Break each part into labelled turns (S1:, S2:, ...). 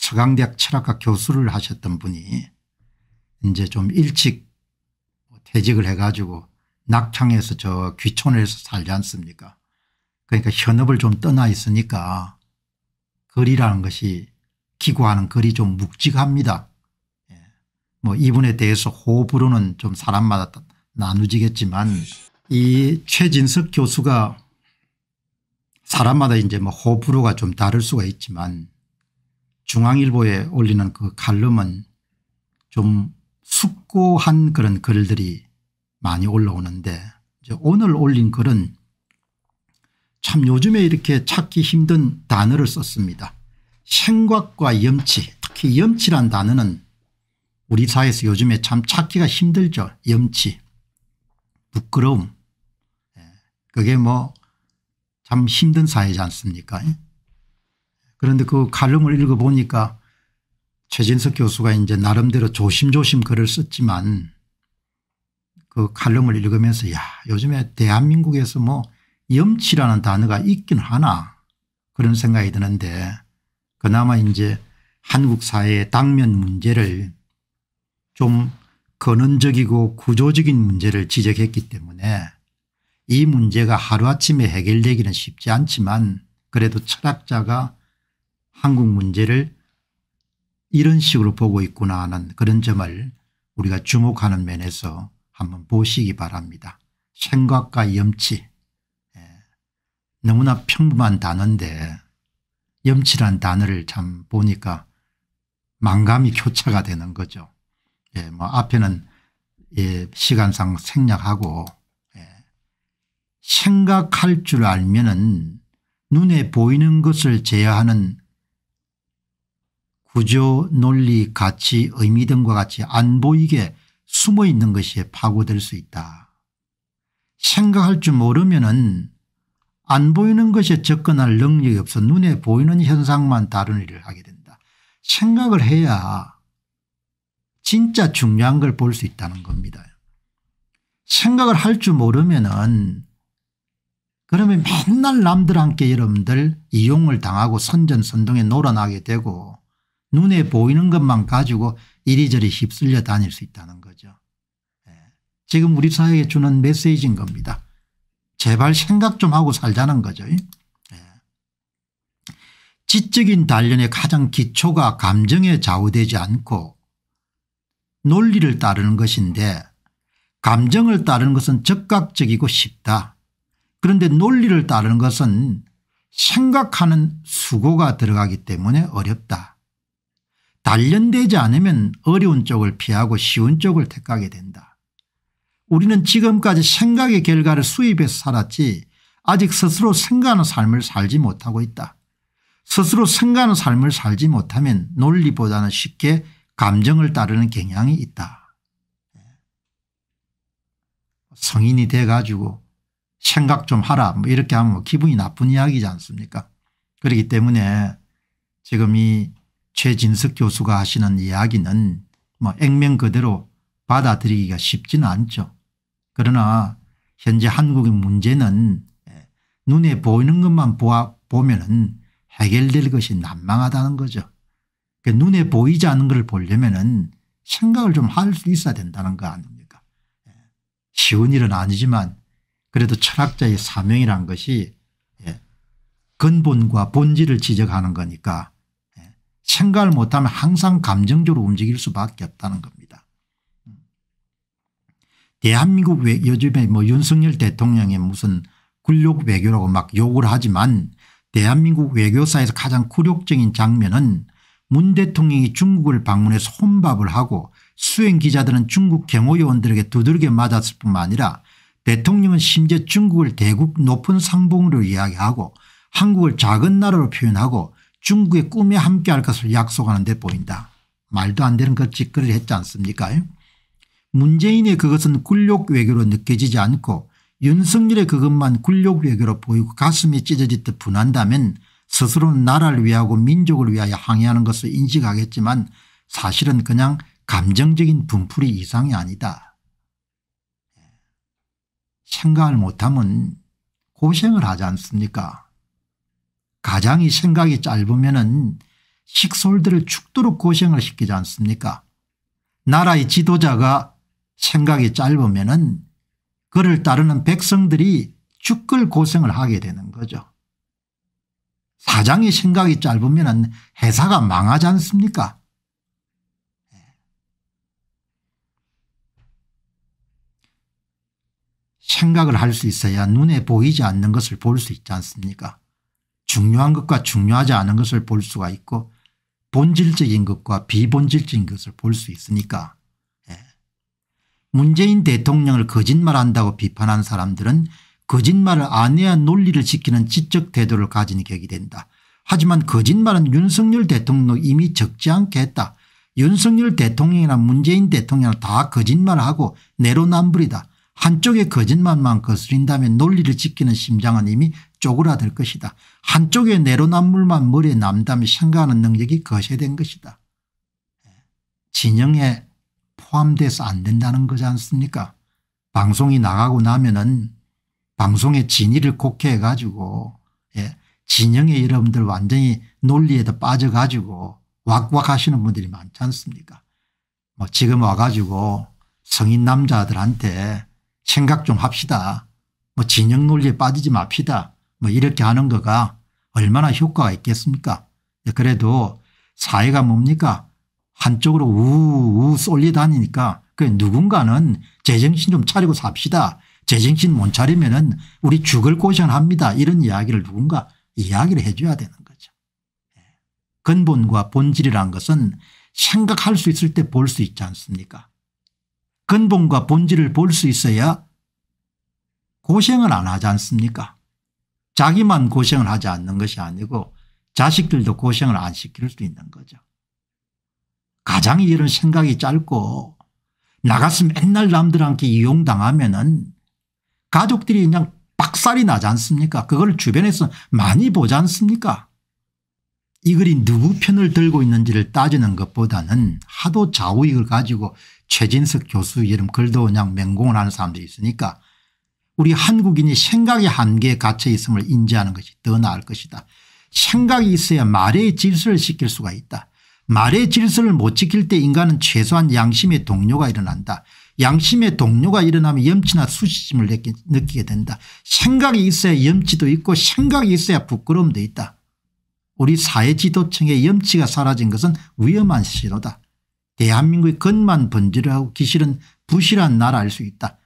S1: 서강대학 철학과 교수를 하셨던 분이 이제 좀 일찍 퇴직을 해가지고 낙창에서 저 귀촌에서 살지 않습니까 그러니까 현업을 좀 떠나 있으니까 거리라는 것이 기구하는 거리 좀 묵직합니다. 예. 뭐 이분에 대해서 호불호는 좀 사람마다 나누지겠지만 이 최진석 교수가 사람마다 이제 뭐 호불호가 좀 다를 수가 있지만 중앙일보에 올리는 그 칼럼은 좀 숙고한 그런 글들이 많이 올라오는데 오늘 올린 글은 참 요즘에 이렇게 찾기 힘든 단어를 썼습니다. 생각과 염치 특히 염치란 단어는 우리 사회에서 요즘에 참 찾기가 힘들죠. 염치 부끄러움 예. 그게 뭐 참 힘든 사회지 않습니까 예. 그런데 그 칼럼을 읽어보니까 최진석 교수가 이제 나름대로 조심조심 글을 썼지만 그 칼럼을 읽으면서 야 요즘에 대한민국에서 뭐 염치라는 단어가 있긴 하나 그런 생각이 드는데 그나마 이제 한국 사회의 당면 문제를 좀 근원적이고 구조적인 문제를 지적했기 때문에 이 문제가 하루아침에 해결되기는 쉽지 않지만 그래도 철학자가 한국 문제를 이런 식으로 보고 있구나 하는 그런 점을 우리가 주목하는 면에서 한번 보시기 바랍니다. 생각과 염치 예. 너무나 평범한 단어인데 염치란 단어를 참 보니까 망감이 교차가 되는 거죠. 예, 뭐 앞에는 예, 시간상 생략하고 예. 생각할 줄 알면은 눈에 보이는 것을 제어하는 구조 논리 가치 의미 등과 같이 안 보이게 숨어 있는 것이 파고들 수 있다. 생각할 줄 모르면 은안 보이는 것에 접근할 능력이 없어 눈에 보이는 현상만 다른 일을 하게 된다. 생각을 해야 진짜 중요한 걸 볼 수 있다는 겁니다. 생각을 할 줄 모르면 은 그러면 맨날 남들한테 여러분들 이용을 당하고 선전선동에 놀아나게 되고 눈에 보이는 것만 가지고 이리저리 휩쓸려 다닐 수 있다는 거죠. 예. 지금 우리 사회에 주는 메시지인 겁니다. 제발 생각 좀 하고 살자는 거죠. 예. 지적인 단련의 가장 기초가 감정에 좌우되지 않고 논리를 따르는 것인데 감정을 따르는 것은 적각적이고 쉽다. 그런데 논리를 따르는 것은 생각하는 수고가 들어가기 때문에 어렵다. 단련되지 않으면 어려운 쪽을 피하고 쉬운 쪽을 택하게 된다. 우리는 지금까지 생각의 결과를 수입해서 살았지 아직 스스로 생각하는 삶을 살지 못하고 있다. 스스로 생각하는 삶을 살지 못하면 논리보다는 쉽게 감정을 따르는 경향이 있다. 성인이 돼가지고 생각 좀 하라 뭐 이렇게 하면 뭐 기분이 나쁜 이야기지 않습니까 그렇기 때문에 지금 이 최진석 교수가 하시는 이야기는 뭐 액면 그대로 받아들이기가 쉽지는 않죠. 그러나 현재 한국의 문제는 예, 눈에 보이는 것만 보면 해결될 것이 난망하다는 거죠. 그러니까 눈에 보이지 않는 걸 보려면 은 생각을 좀 할 수 있어야 된다는 거 아닙니까 예, 쉬운 일은 아니지만 그래도 철학자의 사명이란 것이 예, 근본과 본질을 지적하는 거니까 생각을 못하면 항상 감정적으로 움직일 수밖에 없다는 겁니다. 대한민국 외, 요즘에 뭐 윤석열 대통령의 무슨 굴욕 외교라고 막 욕을 하지만 대한민국 외교사에서 가장 굴욕적인 장면은 문 대통령이 중국을 방문해서 혼밥을 하고 수행 기자들은 중국 경호요원들에게 두들겨 맞았을 뿐만 아니라 대통령은 심지어 중국을 대국 높은 상봉으로 이야기하고 한국을 작은 나라로 표현하고 중국의 꿈에 함께할 것을 약속하는 데 보인다. 말도 안 되는 그 짓거리를 했지 않습니까 문재인의 그것은 굴욕 외교로 느껴지지 않고 윤석열의 그것만 굴욕 외교로 보이고 가슴이 찢어지듯 분한다면 스스로는 나라를 위하고 민족을 위하여 항의하는 것을 인식하겠지만 사실은 그냥 감정적인 분풀이 이상이 아니다. 생각을 못하면 고생을 하지 않습니까 가장이 생각이 짧으면은 식솔들을 죽도록 고생을 시키지 않습니까 나라의 지도자가 생각이 짧으면은 그를 따르는 백성들이 죽을 고생을 하게 되는 거죠. 사장이 생각이 짧으면은 회사가 망하지 않습니까 생각을 할 수 있어야 눈에 보이지 않는 것을 볼 수 있지 않습니까 중요한 것과 중요하지 않은 것을 볼 수가 있고 본질적인 것과 비본질적인 것을 볼 수 있으니까 예. 문재인 대통령을 거짓말한다고 비판한 사람들은 거짓말을 안 해야 논리를 지키는 지적 태도를 가진 격이 된다. 하지만 거짓말은 윤석열 대통령도 이미 적지 않게 했다. 윤석열 대통령이나 문재인 대통령은 다 거짓말하고 내로남불이다. 한쪽의 거짓말만 거스린다면 논리를 지키는 심장은 이미 쪼그라들 것이다. 한쪽에 내로남불만 머리에 남담이 생각하는 능력이 거세된 것이다. 예. 진영에 포함돼서 안 된다는 거지 않습니까 방송이 나가고 나면은 방송의 진위를 곡해 가지고 예, 진영의 여러분들 완전히 논리에도 빠져 가지고 왁왁 하시는 분들이 많지 않습니까 뭐 지금 와 가지고 성인 남자들한테 생각 좀 합시다. 뭐 진영 논리에 빠지지 맙시다. 뭐 이렇게 하는 거가 얼마나 효과가 있겠습니까 네, 그래도 사회가 뭡니까 한쪽으로 우우 쏠리 다니니까 그 누군가는 제정신 좀 차리고 삽시다 제정신 못 차리면 은 우리 죽을 고생합니다 이런 이야기를 누군가 이야기를 해 줘야 되는 거죠. 네. 근본과 본질이란 것은 생각할 수 있을 때 볼 수 있지 않습니까 근본과 본질을 볼 수 있어야 고생을 안 하지 않습니까 자기만 고생을 하지 않는 것이 아니고 자식들도 고생을 안 시킬 수 있는 거죠. 가장 이런 생각이 짧고 나갔으 맨날 남들한테 이용당하면 은 가족들이 그냥 박살이 나지 않습니까 그걸 주변에서 많이 보지 않습니까 이 글이 누구 편을 들고 있는지를 따지는 것보다는 하도 좌우익을 가지고 최진석 교수 이름 글도 그냥 맹공을 하는 사람들이 있으니까 우리 한국인이 생각의 한계에 갇혀 있음을 인지하는 것이 더 나을 것이다. 생각이 있어야 말의 질서를 지킬 수가 있다. 말의 질서를 못 지킬 때 인간은 최소한 양심의 동료가 일어난다. 양심의 동료가 일어나면 염치나 수치심을 느끼, 게 된다. 생각이 있어야 염치도 있고 생각이 있어야 부끄러움도 있다. 우리 사회 지도층의 염치가 사라진 것은 위험한 시로다. 대한민국의 근만 번지르하고 기실은 부실한 나라일 수 있다.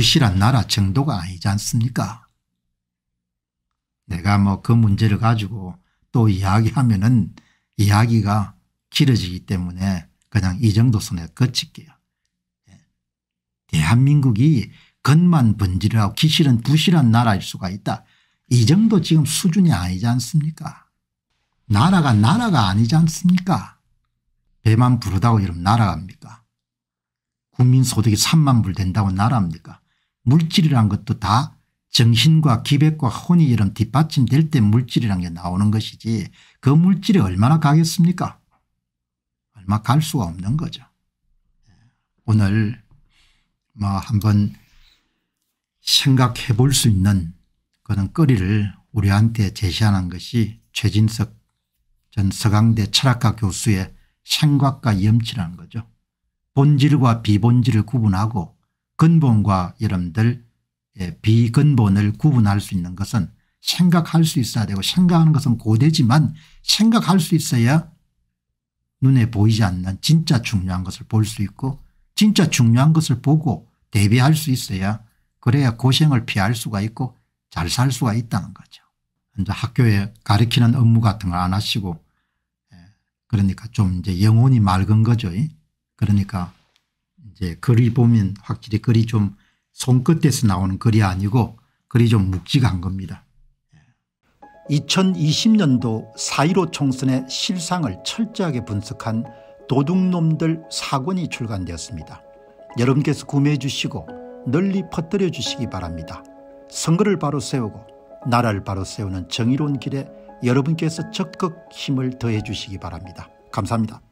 S1: 부실한 나라 정도가 아니지 않습니까? 내가 뭐 그 문제를 가지고 또 이야기하면은 이야기가 길어지기 때문에 그냥 이 정도 선에 거칠게요. 예. 대한민국이 겉만 번지르고 기실은 부실한 나라일 수가 있다. 이 정도 지금 수준이 아니지 않습니까? 나라가 나라가 아니지 않습니까? 배만 부르다고 이러면 나라갑니까? 국민소득이 3만 불 된다고 나라입니까? 물질이란 것도 다 정신과 기백과 혼이 이런 뒷받침될 때 물질이란 게 나오는 것이지 그 물질이 얼마나 가겠습니까 얼마 갈 수가 없는 거죠. 오늘 뭐 한번 생각해 볼 수 있는 그런 거리를 우리한테 제시하는 것이 최진석 전 서강대 철학과 교수의 생각과 염치라는 거죠. 본질과 비본질을 구분하고 근본과 여러분들 예, 비근본을 구분할 수 있는 것은 생각할 수 있어야 되고 생각하는 것은 고되지만 생각할 수 있어야 눈에 보이지 않는 진짜 중요한 것을 볼 수 있고 진짜 중요한 것을 보고 대비할 수 있어야 그래야 고생을 피할 수가 있고 잘 살 수가 있다는 거죠. 이제 학교에 가르치는 업무 같은 걸 안 하시고 예, 그러니까 좀 이제 영혼이 맑은 거죠. 그러니까 이제 글이 보면 확실히 글이 좀 손끝에서 나오는 글이 아니고 글이 좀 묵직한 겁니다. 2020년도 예. 4.15 총선의 실상을 철저하게 분석한 도둑놈들 사권이 출간되었습니다. 여러분께서 구매해 주시고 널리 퍼뜨려 주시기 바랍니다. 선거를 바로 세우고 나라를 바로 세우는 정의로운 길에 여러분께서 적극 힘을 더해 주시기 바랍니다. 감사합니다.